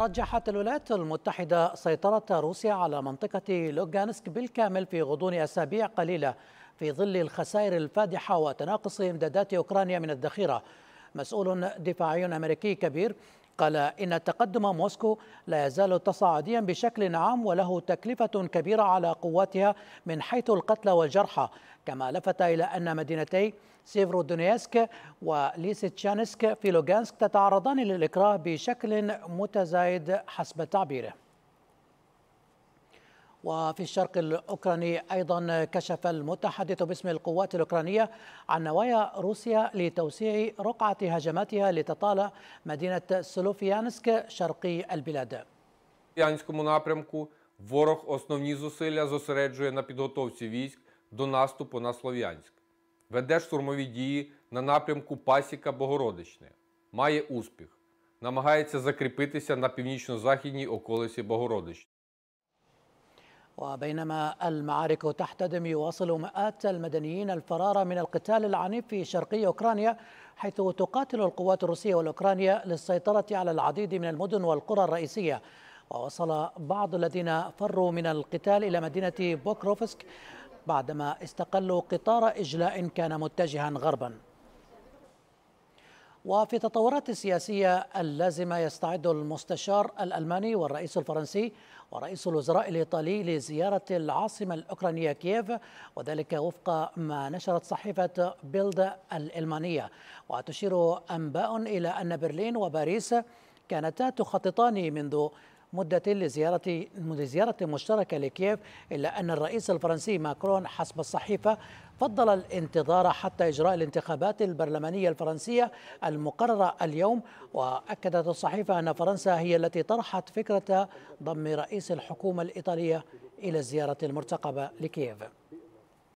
رجحت الولايات المتحدة سيطرة روسيا على منطقة لوغانسك بالكامل في غضون أسابيع قليلة في ظل الخسائر الفادحة وتناقص إمدادات أوكرانيا من الذخيرة مسؤول دفاعي أمريكي كبير قال إن تقدم موسكو لا يزال تصاعديا بشكل عام وله تكلفة كبيرة على قواتها من حيث القتلى والجرحى كما لفت إلى أن مدينتي سيفرودونيسك وليسيتشانسك في لوغانسك تتعرضان للإكراه بشكل متزايد حسب تعبيره وفي الشرق الأوكراني أيضا كشف المتحدث باسم القوات الأوكرانية عن نوايا روسيا لتوسيع رقعة هجماتها لتطال مدينة سلوفيانسك شرقي البلاد напрямку ворог основні зусилля зосереджує на підготовці військ до наступу на Слов'янськ. Веде штурмові дії на напрямку Пасіка Богородичне. Має успіх. Намагається закріпитися на північно-західній околиці Богородичне. وبينما المعارك تحتدم يواصل مئات المدنيين الفرار من القتال العنيف في شرقي أوكرانيا حيث تقاتل القوات الروسية والأوكرانية للسيطرة على العديد من المدن والقرى الرئيسية ووصل بعض الذين فروا من القتال إلى مدينة بوكروفسك بعدما استقلوا قطار إجلاء كان متجها غرباً وفي التطورات السياسية اللازمة يستعد المستشار الألماني والرئيس الفرنسي ورئيس الوزراء الإيطالي لزيارة العاصمة الأوكرانية كييف وذلك وفق ما نشرت صحيفة بيلد الألمانية وتشير أنباء إلى أن برلين وباريس كانتا تخططان منذ مدة لزيارة لزيارة مشتركة لكييف إلا أن الرئيس الفرنسي ماكرون حسب الصحيفة فضل الانتظار حتى إجراء الانتخابات البرلمانية الفرنسية المقررة اليوم وأكدت الصحيفة أن فرنسا هي التي طرحت فكرة ضم رئيس الحكومة الإيطالية إلى الزيارة المرتقبة لكييف